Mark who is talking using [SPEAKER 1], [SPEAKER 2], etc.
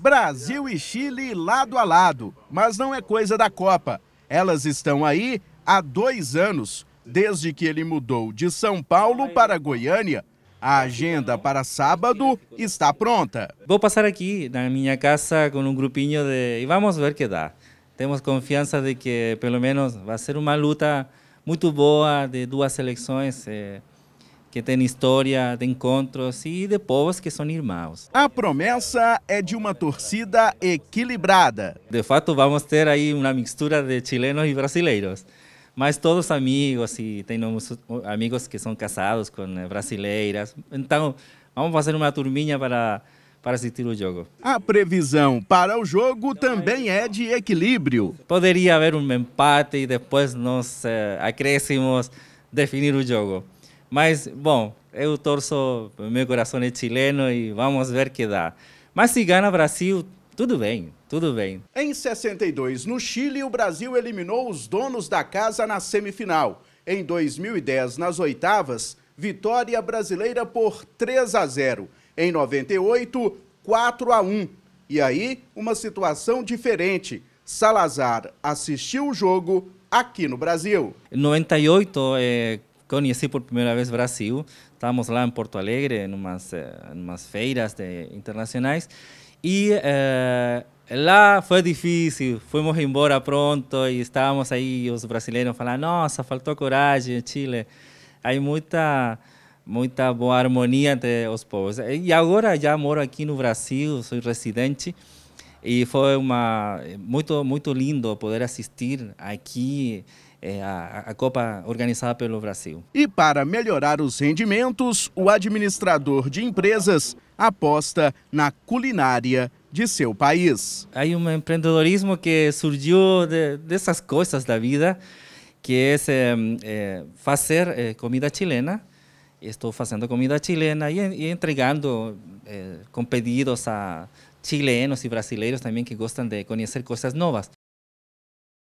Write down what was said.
[SPEAKER 1] Brasil e Chile lado a lado, mas não é coisa da Copa. Elas estão aí há dois anos, desde que ele mudou de São Paulo para Goiânia. A agenda para sábado está pronta.
[SPEAKER 2] Vou passar aqui na minha casa com um grupinho de... e vamos ver que dá. Temos confiança de que, pelo menos, vai ser uma luta muito boa de duas seleções. Eh, que tem história de encontros e de povos que são irmãos.
[SPEAKER 1] A promessa é de uma torcida equilibrada.
[SPEAKER 2] De fato, vamos ter aí uma mistura de chilenos e brasileiros. Mas todos amigos, e temos amigos que são casados com eh, brasileiras. Então, vamos fazer uma turminha para para assistir o jogo. A previsão
[SPEAKER 1] para o jogo também é de equilíbrio.
[SPEAKER 2] Poderia haver um empate e depois nós é, eh, acréscimos definir o jogo. Mas, bom, eu torço, meu coração é chileno e vamos ver que dá. Mas se ganha Brasil, tudo bem, tudo bem.
[SPEAKER 1] Em 62, no Chile, o Brasil eliminou os donos da casa na semifinal. Em 2010, nas oitavas, vitória brasileira por 3 a 0. Em 98, 4 a 1. E aí, uma situação diferente. Salazar assistiu o jogo aqui no Brasil.
[SPEAKER 2] Em 98, é, conheci por primeira vez o Brasil. Estávamos lá em Porto Alegre, em umas, eh, em umas feiras de, internacionais. E eh, lá foi difícil, fomos embora pronto e estávamos aí, os brasileiros falando, nossa, faltou coragem, Chile. Há muita, muita boa harmonia entre os povos. E agora já moro aqui no Brasil, sou residente, e foi uma eh, muito muito lindo poder assistir aqui é, a, a Copa organizada pelo Brasil.
[SPEAKER 1] E para melhorar os rendimentos, o administrador de empresas aposta na culinária
[SPEAKER 2] de seu país. Há um empreendedorismo que surgiu de, dessas coisas da vida, que é, é fazer é, comida chilena. Estou fazendo comida chilena e, e entregando com pedidos a chilenos y brasileños también que gustan de conocer cosas nuevas.